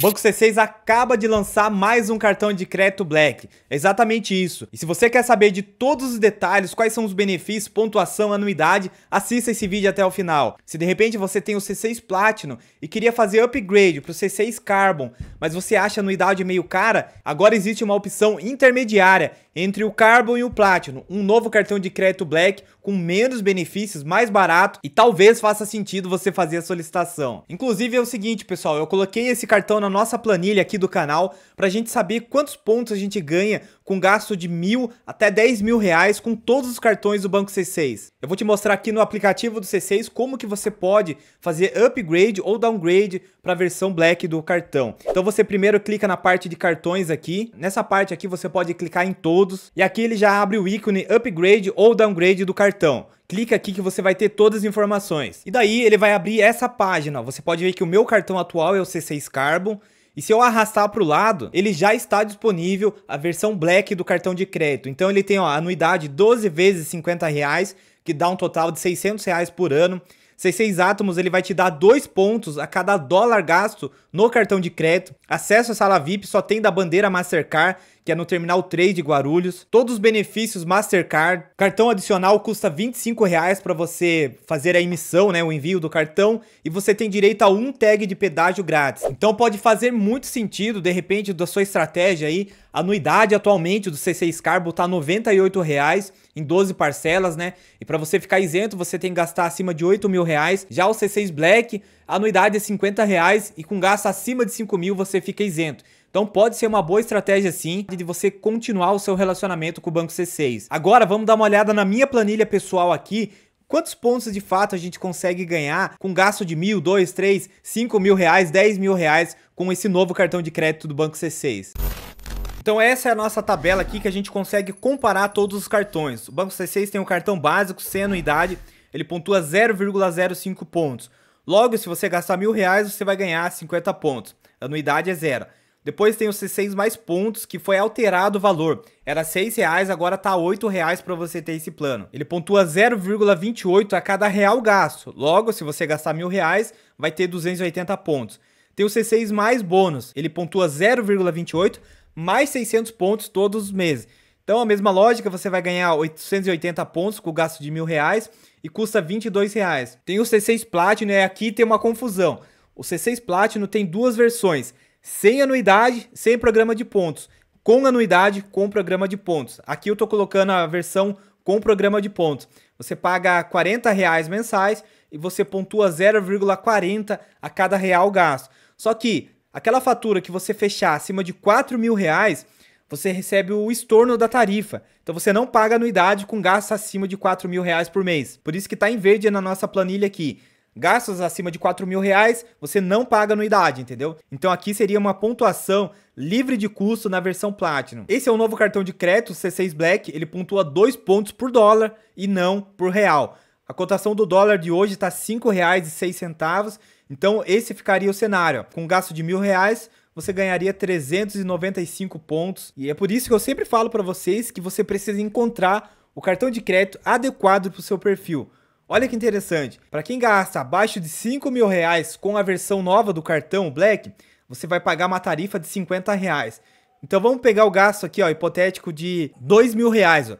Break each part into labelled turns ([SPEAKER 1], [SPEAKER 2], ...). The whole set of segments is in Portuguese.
[SPEAKER 1] Banco C6 acaba de lançar mais um cartão de crédito Black. É exatamente isso. E se você quer saber de todos os detalhes, quais são os benefícios, pontuação, anuidade, assista esse vídeo até o final. Se de repente você tem o C6 Platinum e queria fazer upgrade para o C6 Carbon, mas você acha a anuidade meio cara, agora existe uma opção intermediária entre o Carbon e o Platinum, um novo cartão de crédito Black com menos benefícios, mais barato e talvez faça sentido você fazer a solicitação. Inclusive é o seguinte, pessoal, eu coloquei esse cartão na nossa planilha aqui do canal para a gente saber quantos pontos a gente ganha com gasto de mil até 10 mil reais com todos os cartões do Banco C6. Eu vou te mostrar aqui no aplicativo do C6 como que você pode fazer upgrade ou downgrade para a versão Black do cartão. Então você primeiro clica na parte de cartões aqui. Nessa parte aqui você pode clicar em todos e aqui ele já abre o ícone upgrade ou downgrade do cartão. Clica aqui que você vai ter todas as informações. E daí ele vai abrir essa página. Você pode ver que o meu cartão atual é o C6 Carbon e se eu arrastar para o lado, ele já está disponível a versão Black do cartão de crédito. Então ele tem ó, anuidade 12 vezes 50 reais, que dá um total de 600 reais por ano. C6 Atomos ele vai te dar dois pontos a cada dólar gasto no cartão de crédito. Acesso à sala VIP só tem da bandeira Mastercard, que é no Terminal 3 de Guarulhos. Todos os benefícios Mastercard. Cartão adicional custa R$ 25 para você fazer a emissão, né, o envio do cartão, e você tem direito a um tag de pedágio grátis. Então pode fazer muito sentido, de repente, da sua estratégia aí, a anuidade atualmente do C6 Carbo tá R$ 98 em 12 parcelas, né? E para você ficar isento, você tem que gastar acima de R$ 8 reais. Já o C6 Black, a anuidade é 50 reais e com gasto acima de 5 mil você fica isento. Então pode ser uma boa estratégia sim de você continuar o seu relacionamento com o Banco C6. Agora vamos dar uma olhada na minha planilha pessoal aqui Quantos pontos de fato a gente consegue ganhar com gasto de mil, dois, três, cinco mil reais, dez mil reais com esse novo cartão de crédito do Banco C6? Então essa é a nossa tabela aqui que a gente consegue comparar todos os cartões. O Banco C6 tem o um cartão básico sem anuidade ele pontua 0,05 pontos. Logo, se você gastar mil reais, você vai ganhar 50 pontos. A anuidade é zero. Depois tem os 6 mais pontos, que foi alterado o valor. Era 6 reais, agora tá 8 reais para você ter esse plano. Ele pontua 0,28 a cada real gasto. Logo, se você gastar mil reais, vai ter 280 pontos. Tem o C6 mais bônus, ele pontua 0,28 mais 600 pontos todos os meses. Então, a mesma lógica, você vai ganhar 880 pontos com o gasto de mil reais e custa 22 reais. Tem o C6 Platinum e aqui tem uma confusão. O C6 Platinum tem duas versões, sem anuidade, sem programa de pontos. Com anuidade, com programa de pontos. Aqui eu estou colocando a versão com programa de pontos. Você paga 40 reais mensais e você pontua 0,40 a cada real gasto. Só que aquela fatura que você fechar acima de 4 mil reais você recebe o estorno da tarifa. Então você não paga anuidade com gastos acima de 4 mil reais por mês. Por isso que está em verde na nossa planilha aqui. Gastos acima de 4 mil reais, você não paga anuidade, entendeu? Então aqui seria uma pontuação livre de custo na versão Platinum. Esse é o novo cartão de crédito, C6 Black, ele pontua 2 pontos por dólar e não por real. A cotação do dólar de hoje está R$ 5,06, então esse ficaria o cenário, com gasto de mil reais, você ganharia 395 pontos. E é por isso que eu sempre falo para vocês que você precisa encontrar o cartão de crédito adequado para o seu perfil. Olha que interessante, para quem gasta abaixo de 5 mil reais com a versão nova do cartão Black, você vai pagar uma tarifa de 50 reais. Então vamos pegar o gasto aqui, ó, hipotético de 2 mil reais. Ó.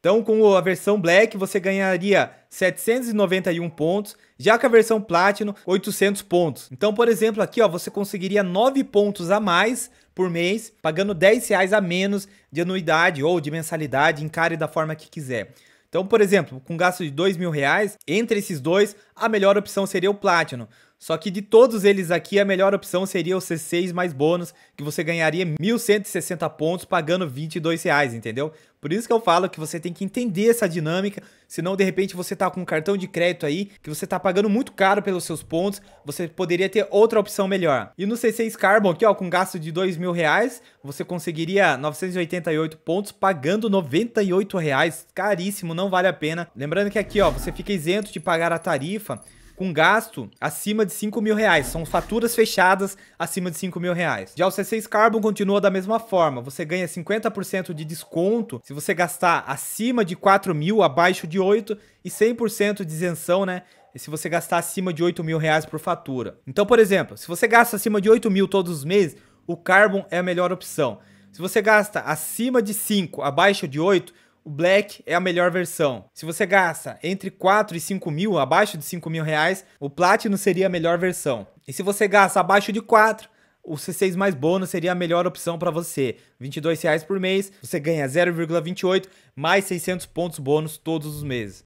[SPEAKER 1] Então, com a versão Black, você ganharia 791 pontos, já que a versão Platinum, 800 pontos. Então, por exemplo, aqui ó, você conseguiria 9 pontos a mais por mês, pagando 10 reais a menos de anuidade ou de mensalidade, encare da forma que quiser. Então, por exemplo, com gasto de 2 mil entre esses dois, a melhor opção seria o Platinum. Só que de todos eles aqui, a melhor opção seria o C6 mais bônus, que você ganharia 1.160 pontos pagando 22 reais, entendeu? Por isso que eu falo que você tem que entender essa dinâmica, senão de repente você tá com um cartão de crédito aí, que você tá pagando muito caro pelos seus pontos, você poderia ter outra opção melhor. E no C6 Carbon aqui, ó, com gasto de 2 reais, você conseguiria 988 pontos pagando 98 reais, caríssimo, não vale a pena. Lembrando que aqui, ó, você fica isento de pagar a tarifa, com gasto acima de 5 mil reais. São faturas fechadas acima de 5 mil reais. Já o C6 Carbon continua da mesma forma. Você ganha 50% de desconto se você gastar acima de 4 mil, abaixo de 8 e 100% de isenção, né? E se você gastar acima de 8 mil reais por fatura. Então, por exemplo, se você gasta acima de 8 mil todos os meses, o Carbon é a melhor opção. Se você gasta acima de 5, abaixo de 8, o Black é a melhor versão. Se você gasta entre 4 e 5 mil, abaixo de 5 mil reais, o Platinum seria a melhor versão. E se você gasta abaixo de 4, o C6 mais bônus seria a melhor opção para você. R$ reais por mês, você ganha 0,28 mais 600 pontos bônus todos os meses.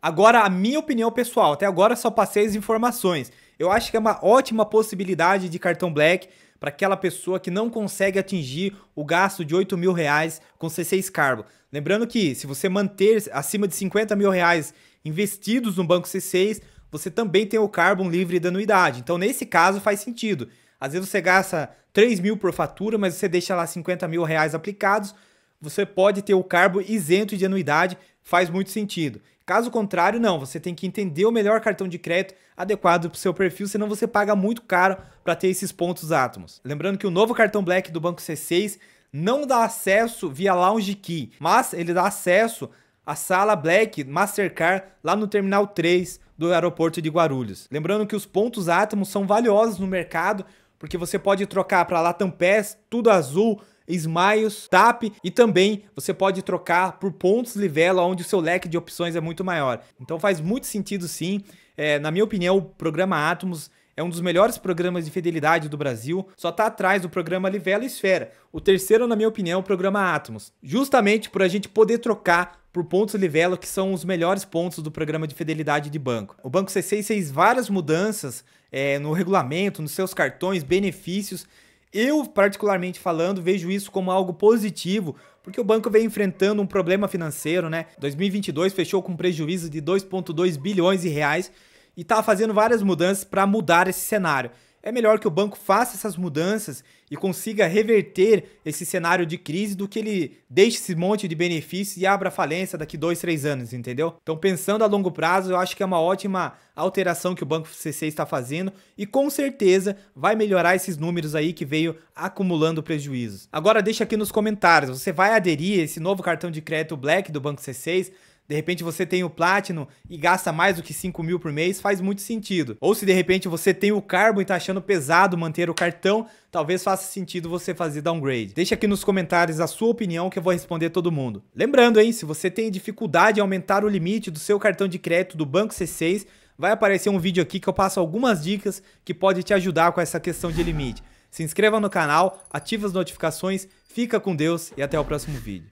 [SPEAKER 1] Agora, a minha opinião pessoal, até agora só passei as informações. Eu acho que é uma ótima possibilidade de cartão Black para aquela pessoa que não consegue atingir o gasto de 8 mil reais com C6 Carbo. Lembrando que se você manter acima de 50 mil reais investidos no banco C6, você também tem o Carbon livre da anuidade. Então, nesse caso, faz sentido. Às vezes você gasta 3 mil por fatura, mas você deixa lá 50 mil reais aplicados, você pode ter o Carbo isento de anuidade faz muito sentido. Caso contrário, não, você tem que entender o melhor cartão de crédito adequado para o seu perfil, senão você paga muito caro para ter esses pontos átomos. Lembrando que o novo cartão Black do Banco C6 não dá acesso via Lounge Key, mas ele dá acesso à sala Black Mastercard lá no Terminal 3 do aeroporto de Guarulhos. Lembrando que os pontos átomos são valiosos no mercado, porque você pode trocar para Latam Pass, tudo azul, Smiles, TAP e também você pode trocar por pontos Livelo, onde o seu leque de opções é muito maior. Então faz muito sentido sim. É, na minha opinião, o programa Atomos é um dos melhores programas de fidelidade do Brasil, só está atrás do programa Livelo e Esfera. O terceiro, na minha opinião, é o programa Atomos. Justamente por a gente poder trocar por pontos Livelo, que são os melhores pontos do programa de fidelidade de banco. O Banco C6 fez várias mudanças é, no regulamento, nos seus cartões, benefícios, eu, particularmente falando, vejo isso como algo positivo, porque o banco vem enfrentando um problema financeiro, né? 2022 fechou com prejuízo de 2,2 bilhões de reais e está fazendo várias mudanças para mudar esse cenário é melhor que o banco faça essas mudanças e consiga reverter esse cenário de crise do que ele deixe esse monte de benefícios e abra falência daqui dois, três anos, entendeu? Então, pensando a longo prazo, eu acho que é uma ótima alteração que o Banco CC está fazendo e com certeza vai melhorar esses números aí que veio acumulando prejuízos. Agora deixa aqui nos comentários, você vai aderir a esse novo cartão de crédito Black do Banco C6? de repente você tem o Platinum e gasta mais do que 5 mil por mês, faz muito sentido. Ou se de repente você tem o Carbon e tá achando pesado manter o cartão, talvez faça sentido você fazer downgrade. Deixa aqui nos comentários a sua opinião que eu vou responder todo mundo. Lembrando, hein, se você tem dificuldade em aumentar o limite do seu cartão de crédito do Banco C6, vai aparecer um vídeo aqui que eu passo algumas dicas que pode te ajudar com essa questão de limite. Se inscreva no canal, ative as notificações, fica com Deus e até o próximo vídeo.